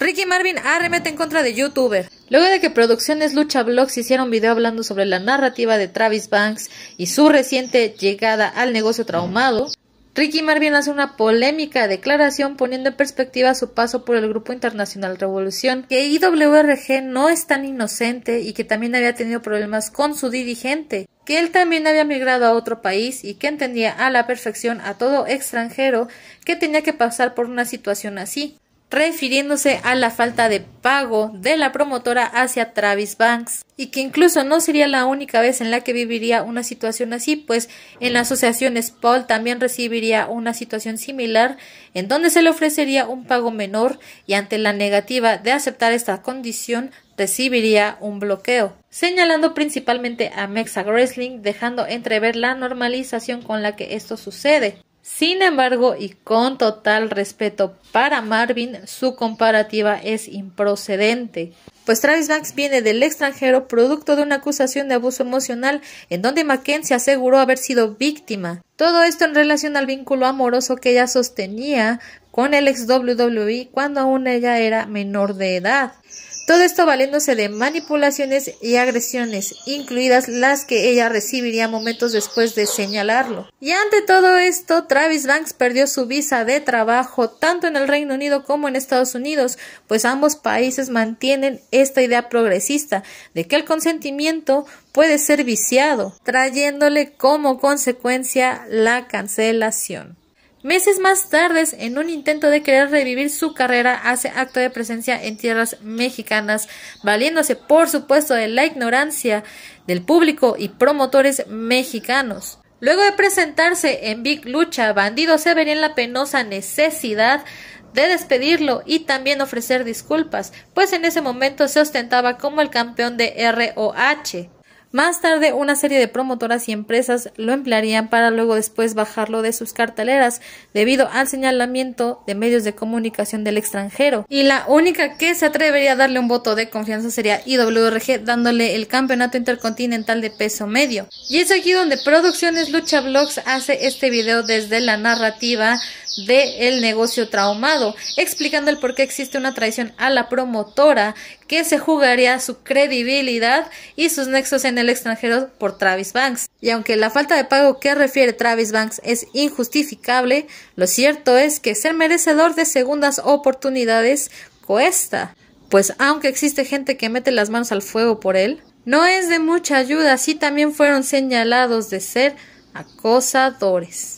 Ricky Marvin arremete en contra de YouTuber. Luego de que Producciones Lucha Blogs hiciera un video hablando sobre la narrativa de Travis Banks y su reciente llegada al negocio traumado, Ricky Marvin hace una polémica declaración poniendo en perspectiva su paso por el grupo internacional Revolución, que IWRG no es tan inocente y que también había tenido problemas con su dirigente, que él también había migrado a otro país y que entendía a la perfección a todo extranjero que tenía que pasar por una situación así refiriéndose a la falta de pago de la promotora hacia Travis Banks, y que incluso no sería la única vez en la que viviría una situación así, pues en la asociación Paul también recibiría una situación similar, en donde se le ofrecería un pago menor y ante la negativa de aceptar esta condición recibiría un bloqueo, señalando principalmente a Mexa Wrestling, dejando entrever la normalización con la que esto sucede. Sin embargo, y con total respeto para Marvin, su comparativa es improcedente. Pues Travis Banks viene del extranjero producto de una acusación de abuso emocional en donde Mackenzie aseguró haber sido víctima. Todo esto en relación al vínculo amoroso que ella sostenía con el ex WWE cuando aún ella era menor de edad. Todo esto valiéndose de manipulaciones y agresiones, incluidas las que ella recibiría momentos después de señalarlo. Y ante todo esto, Travis Banks perdió su visa de trabajo tanto en el Reino Unido como en Estados Unidos, pues ambos países mantienen esta idea progresista de que el consentimiento puede ser viciado, trayéndole como consecuencia la cancelación. Meses más tarde, en un intento de querer revivir su carrera, hace acto de presencia en tierras mexicanas, valiéndose por supuesto de la ignorancia del público y promotores mexicanos. Luego de presentarse en Big Lucha, Bandido se vería en la penosa necesidad de despedirlo y también ofrecer disculpas, pues en ese momento se ostentaba como el campeón de ROH. Más tarde, una serie de promotoras y empresas lo emplearían para luego después bajarlo de sus carteleras debido al señalamiento de medios de comunicación del extranjero. Y la única que se atrevería a darle un voto de confianza sería IWRG dándole el campeonato intercontinental de peso medio. Y es aquí donde Producciones Lucha Blogs hace este video desde la narrativa de El negocio traumado, explicando el por qué existe una traición a la promotora que se jugaría su credibilidad y sus nexos en el extranjero por Travis Banks. Y aunque la falta de pago que refiere Travis Banks es injustificable, lo cierto es que ser merecedor de segundas oportunidades cuesta. Pues aunque existe gente que mete las manos al fuego por él, no es de mucha ayuda si también fueron señalados de ser acosadores.